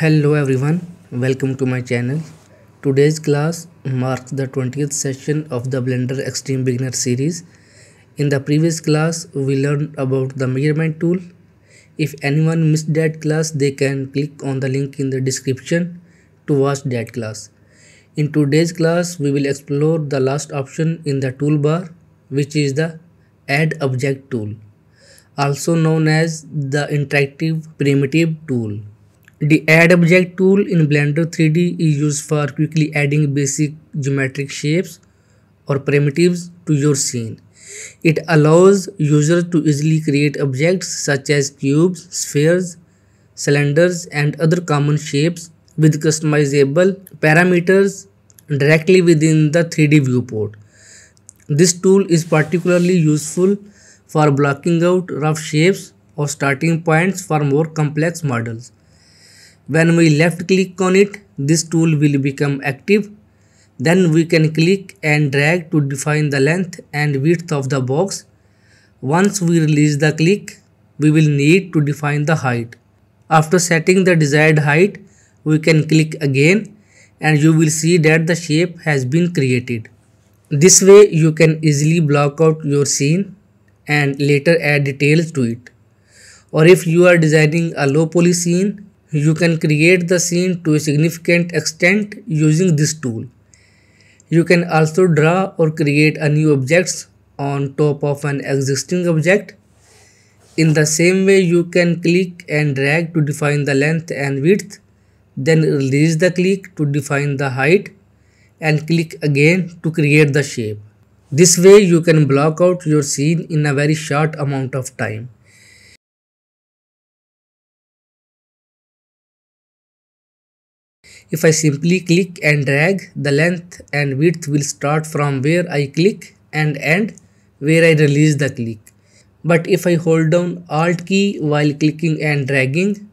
hello everyone welcome to my channel today's class marks the 20th session of the blender extreme beginner series in the previous class we learned about the measurement tool if anyone missed that class they can click on the link in the description to watch that class in today's class we will explore the last option in the toolbar which is the add object tool also known as the interactive primitive tool the add object tool in Blender 3D is used for quickly adding basic geometric shapes or primitives to your scene. It allows users to easily create objects such as cubes, spheres, cylinders and other common shapes with customizable parameters directly within the 3D viewport. This tool is particularly useful for blocking out rough shapes or starting points for more complex models when we left click on it this tool will become active then we can click and drag to define the length and width of the box once we release the click we will need to define the height after setting the desired height we can click again and you will see that the shape has been created this way you can easily block out your scene and later add details to it or if you are designing a low poly scene you can create the scene to a significant extent using this tool. You can also draw or create a new object on top of an existing object. In the same way, you can click and drag to define the length and width, then release the click to define the height, and click again to create the shape. This way, you can block out your scene in a very short amount of time. If I simply click and drag, the length and width will start from where I click and end where I release the click. But if I hold down Alt key while clicking and dragging,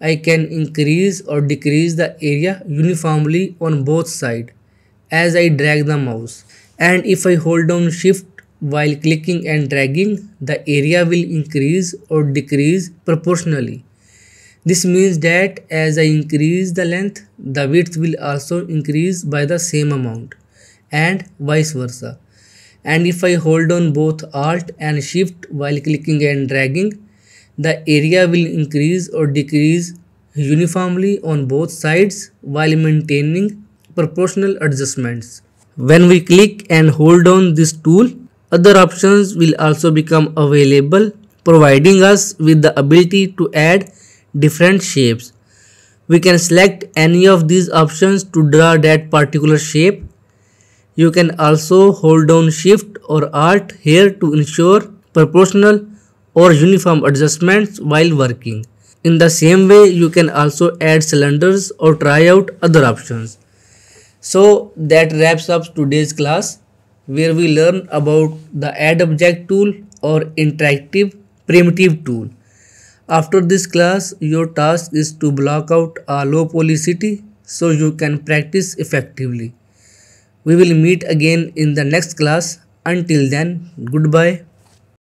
I can increase or decrease the area uniformly on both sides as I drag the mouse. And if I hold down Shift while clicking and dragging, the area will increase or decrease proportionally. This means that as I increase the length, the width will also increase by the same amount and vice versa. And if I hold on both Alt and Shift while clicking and dragging, the area will increase or decrease uniformly on both sides while maintaining proportional adjustments. When we click and hold on this tool, other options will also become available providing us with the ability to add different shapes. We can select any of these options to draw that particular shape. You can also hold down shift or alt here to ensure proportional or uniform adjustments while working. In the same way, you can also add cylinders or try out other options. So that wraps up today's class where we learn about the add object tool or interactive primitive tool. After this class, your task is to block out a low city so you can practice effectively. We will meet again in the next class. Until then, goodbye.